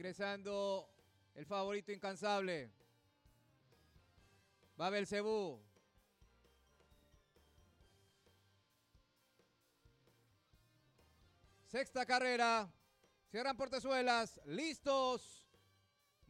Ingresando el favorito incansable. Babel Cebú, Sexta carrera. Cierran portezuelas. Listos.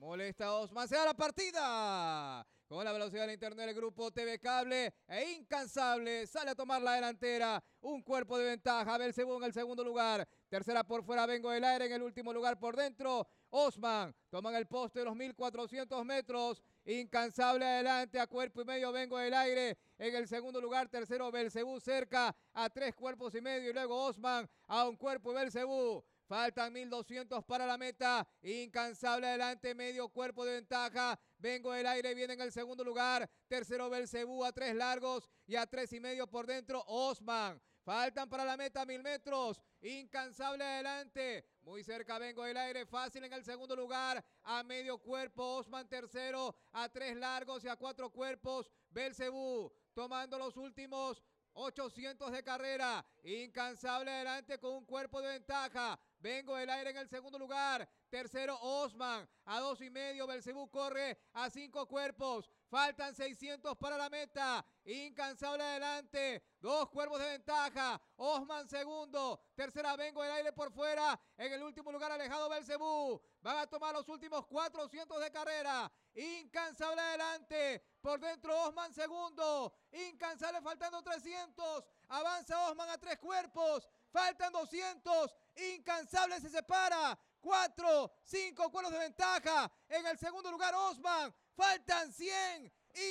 Molesta Osman, se da la partida. Con la velocidad de internet del grupo TV Cable e incansable. Sale a tomar la delantera. Un cuerpo de ventaja. Abel en el segundo lugar. Tercera por fuera. Vengo del aire en el último lugar por dentro. Osman toman el poste de los 1400 metros. Incansable adelante a cuerpo y medio vengo del aire. En el segundo lugar, tercero Belcebú cerca a tres cuerpos y medio. Y luego Osman a un cuerpo y Belcebú. Faltan 1200 para la meta. Incansable adelante, medio cuerpo de ventaja. Vengo del aire, viene en el segundo lugar. Tercero Belcebú a tres largos y a tres y medio por dentro Osman. Faltan para la meta mil metros. Incansable adelante. Muy cerca vengo del aire. Fácil en el segundo lugar. A medio cuerpo. Osman tercero. A tres largos y a cuatro cuerpos. Belcebú tomando los últimos 800 de carrera. Incansable adelante con un cuerpo de ventaja. Vengo del aire en el segundo lugar. Tercero, Osman. A dos y medio, Belcebú corre a cinco cuerpos. Faltan 600 para la meta. Incansable adelante. Dos cuerpos de ventaja. Osman segundo. Tercera, vengo del aire por fuera. En el último lugar, alejado Belcebú. Van a tomar los últimos 400 de carrera. Incansable adelante. Por dentro, Osman segundo. Incansable faltando 300. Avanza Osman a tres cuerpos. Faltan 200. Incansable se separa. 4, 5 cuernos de ventaja. En el segundo lugar Osman. Faltan 100.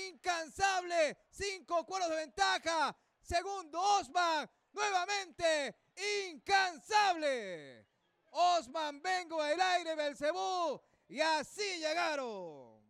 Incansable. 5 cueros de ventaja. Segundo Osman. Nuevamente. Incansable. Osman Vengo al aire, Belcebú. Y así llegaron.